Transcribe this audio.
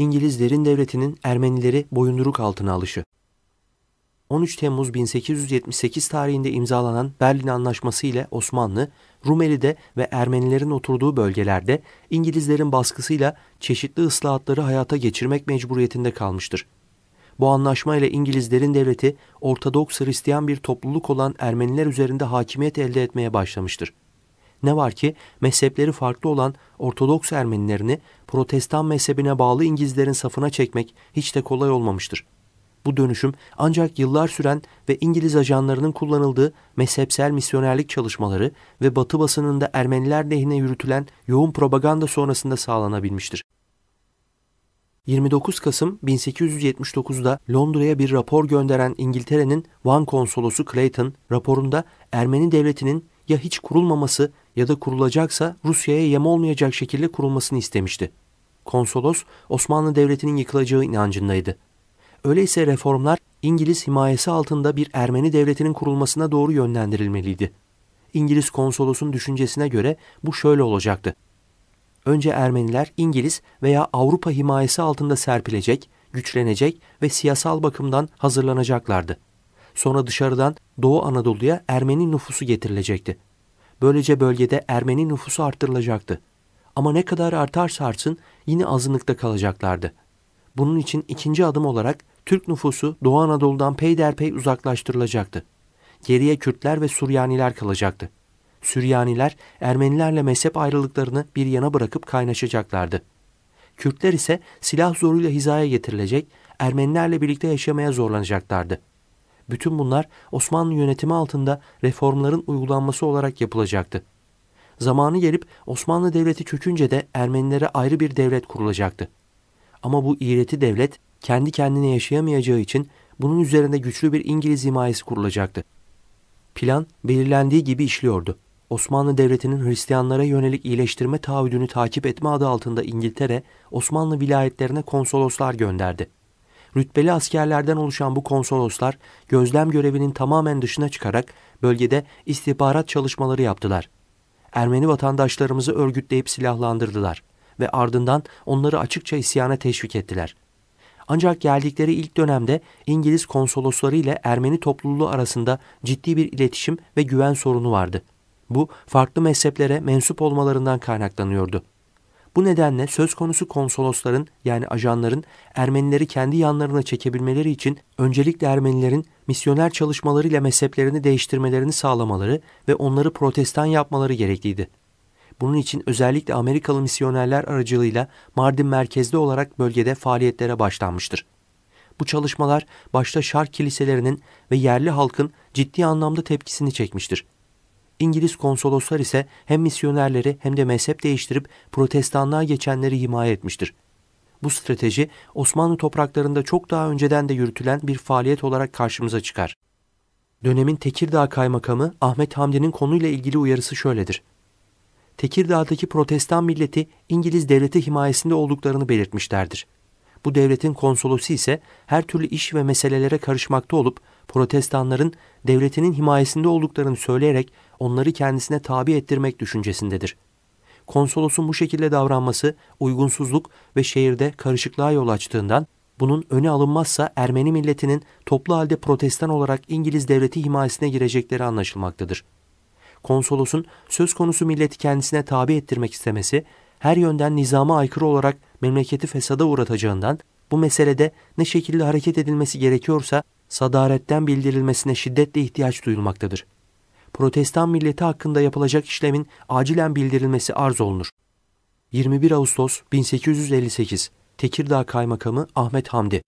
İngilizlerin devletinin Ermenileri boyunduruk altına alışı. 13 Temmuz 1878 tarihinde imzalanan Berlin Anlaşması ile Osmanlı, Rumeli'de ve Ermenilerin oturduğu bölgelerde İngilizlerin baskısıyla çeşitli ıslahatları hayata geçirmek mecburiyetinde kalmıştır. Bu anlaşma ile İngilizlerin devleti Ortodoks Hristiyan bir topluluk olan Ermeniler üzerinde hakimiyet elde etmeye başlamıştır. Ne var ki mezhepleri farklı olan Ortodoks Ermenilerini Protestan mezhebine bağlı İngilizlerin safına çekmek hiç de kolay olmamıştır. Bu dönüşüm ancak yıllar süren ve İngiliz ajanlarının kullanıldığı mezhepsel misyonerlik çalışmaları ve Batı basınında Ermeniler lehine yürütülen yoğun propaganda sonrasında sağlanabilmiştir. 29 Kasım 1879'da Londra'ya bir rapor gönderen İngiltere'nin Van konsolosu Clayton raporunda Ermeni devletinin ya hiç kurulmaması ya da kurulacaksa Rusya'ya yem olmayacak şekilde kurulmasını istemişti. Konsolos Osmanlı Devleti'nin yıkılacağı inancındaydı. Öyleyse reformlar İngiliz himayesi altında bir Ermeni devletinin kurulmasına doğru yönlendirilmeliydi. İngiliz konsolosun düşüncesine göre bu şöyle olacaktı. Önce Ermeniler İngiliz veya Avrupa himayesi altında serpilecek, güçlenecek ve siyasal bakımdan hazırlanacaklardı. Sonra dışarıdan Doğu Anadolu'ya Ermeni nüfusu getirilecekti. Böylece bölgede Ermeni nüfusu arttırılacaktı. Ama ne kadar artarsa artsın yine azınlıkta kalacaklardı. Bunun için ikinci adım olarak Türk nüfusu Doğu Anadolu'dan peyderpey uzaklaştırılacaktı. Geriye Kürtler ve Süryaniler kalacaktı. Süryaniler Ermenilerle mezhep ayrılıklarını bir yana bırakıp kaynaşacaklardı. Kürtler ise silah zoruyla hizaya getirilecek, Ermenilerle birlikte yaşamaya zorlanacaklardı. Bütün bunlar Osmanlı yönetimi altında reformların uygulanması olarak yapılacaktı. Zamanı gelip Osmanlı Devleti çökünce de Ermenilere ayrı bir devlet kurulacaktı. Ama bu iğreti devlet kendi kendine yaşayamayacağı için bunun üzerinde güçlü bir İngiliz himayesi kurulacaktı. Plan belirlendiği gibi işliyordu. Osmanlı Devleti'nin Hristiyanlara yönelik iyileştirme taahhüdünü takip etme adı altında İngiltere, Osmanlı vilayetlerine konsoloslar gönderdi. Rütbeli askerlerden oluşan bu konsoloslar gözlem görevinin tamamen dışına çıkarak bölgede istihbarat çalışmaları yaptılar. Ermeni vatandaşlarımızı örgütleyip silahlandırdılar ve ardından onları açıkça isyana teşvik ettiler. Ancak geldikleri ilk dönemde İngiliz konsolosları ile Ermeni topluluğu arasında ciddi bir iletişim ve güven sorunu vardı. Bu farklı mezheplere mensup olmalarından kaynaklanıyordu. Bu nedenle söz konusu konsolosların yani ajanların Ermenileri kendi yanlarına çekebilmeleri için öncelikle Ermenilerin misyoner çalışmalarıyla mezheplerini değiştirmelerini sağlamaları ve onları protestan yapmaları gerekliydi. Bunun için özellikle Amerikalı misyonerler aracılığıyla Mardin merkezde olarak bölgede faaliyetlere başlanmıştır. Bu çalışmalar başta Şark kiliselerinin ve yerli halkın ciddi anlamda tepkisini çekmiştir. İngiliz konsoloslar ise hem misyonerleri hem de mezhep değiştirip protestanlığa geçenleri himaye etmiştir. Bu strateji Osmanlı topraklarında çok daha önceden de yürütülen bir faaliyet olarak karşımıza çıkar. Dönemin Tekirdağ Kaymakamı Ahmet Hamdi'nin konuyla ilgili uyarısı şöyledir. Tekirdağ'daki protestan milleti İngiliz devleti himayesinde olduklarını belirtmişlerdir. Bu devletin konsolosu ise her türlü iş ve meselelere karışmakta olup protestanların devletinin himayesinde olduklarını söyleyerek onları kendisine tabi ettirmek düşüncesindedir. Konsolosun bu şekilde davranması uygunsuzluk ve şehirde karışıklığa yol açtığından bunun öne alınmazsa Ermeni milletinin toplu halde protestan olarak İngiliz devleti himayesine girecekleri anlaşılmaktadır. Konsolosun söz konusu milleti kendisine tabi ettirmek istemesi her yönden nizama aykırı olarak memleketi fesada uğratacağından bu meselede ne şekilde hareket edilmesi gerekiyorsa sadaretten bildirilmesine şiddetle ihtiyaç duyulmaktadır. Protestan milleti hakkında yapılacak işlemin acilen bildirilmesi arz olunur. 21 Ağustos 1858 Tekirdağ Kaymakamı Ahmet Hamdi